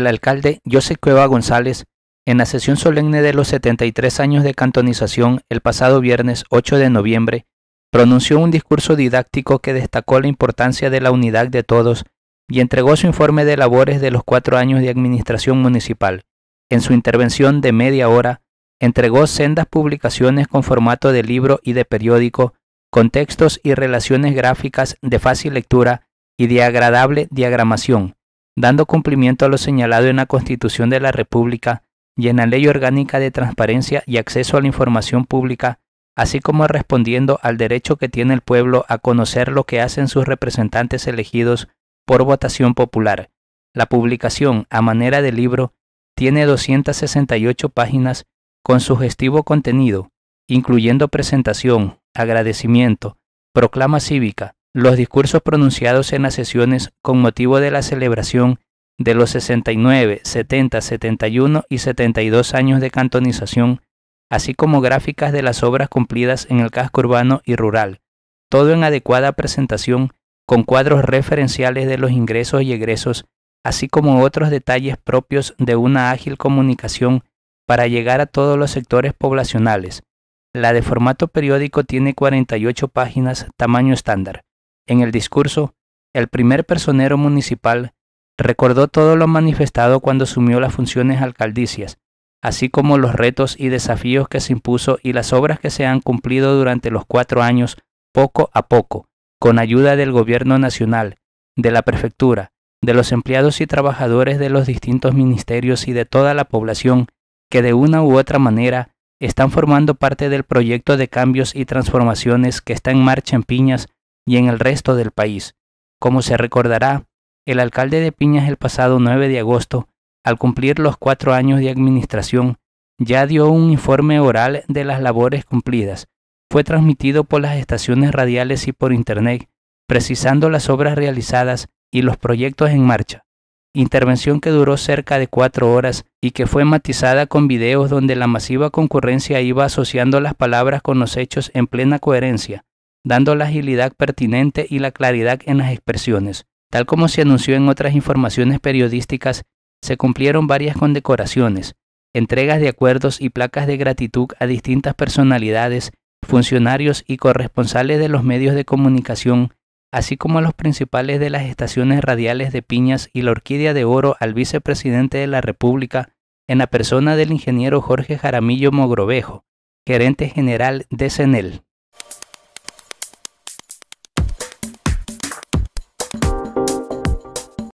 el alcalde José Cueva González, en la sesión solemne de los 73 años de cantonización el pasado viernes 8 de noviembre, pronunció un discurso didáctico que destacó la importancia de la unidad de todos y entregó su informe de labores de los cuatro años de administración municipal. En su intervención de media hora, entregó sendas publicaciones con formato de libro y de periódico, con textos y relaciones gráficas de fácil lectura y de agradable diagramación, dando cumplimiento a lo señalado en la Constitución de la República y en la Ley Orgánica de Transparencia y Acceso a la Información Pública, así como respondiendo al derecho que tiene el pueblo a conocer lo que hacen sus representantes elegidos por votación popular. La publicación, a manera de libro, tiene 268 páginas con sugestivo contenido, incluyendo presentación, agradecimiento, proclama cívica, los discursos pronunciados en las sesiones con motivo de la celebración de los 69, 70, 71 y 72 años de cantonización, así como gráficas de las obras cumplidas en el casco urbano y rural, todo en adecuada presentación con cuadros referenciales de los ingresos y egresos, así como otros detalles propios de una ágil comunicación para llegar a todos los sectores poblacionales. La de formato periódico tiene 48 páginas, tamaño estándar. En el discurso, el primer personero municipal recordó todo lo manifestado cuando asumió las funciones alcaldicias, así como los retos y desafíos que se impuso y las obras que se han cumplido durante los cuatro años poco a poco, con ayuda del Gobierno Nacional, de la Prefectura, de los empleados y trabajadores de los distintos ministerios y de toda la población que de una u otra manera están formando parte del proyecto de cambios y transformaciones que está en marcha en Piñas y en el resto del país. Como se recordará, el alcalde de Piñas el pasado 9 de agosto, al cumplir los cuatro años de administración, ya dio un informe oral de las labores cumplidas. Fue transmitido por las estaciones radiales y por Internet, precisando las obras realizadas y los proyectos en marcha. Intervención que duró cerca de cuatro horas y que fue matizada con videos donde la masiva concurrencia iba asociando las palabras con los hechos en plena coherencia, dando la agilidad pertinente y la claridad en las expresiones. Tal como se anunció en otras informaciones periodísticas, se cumplieron varias condecoraciones, entregas de acuerdos y placas de gratitud a distintas personalidades, funcionarios y corresponsales de los medios de comunicación, así como a los principales de las estaciones radiales de Piñas y la Orquídea de Oro al vicepresidente de la República, en la persona del ingeniero Jorge Jaramillo Mogrovejo, gerente general de CENEL.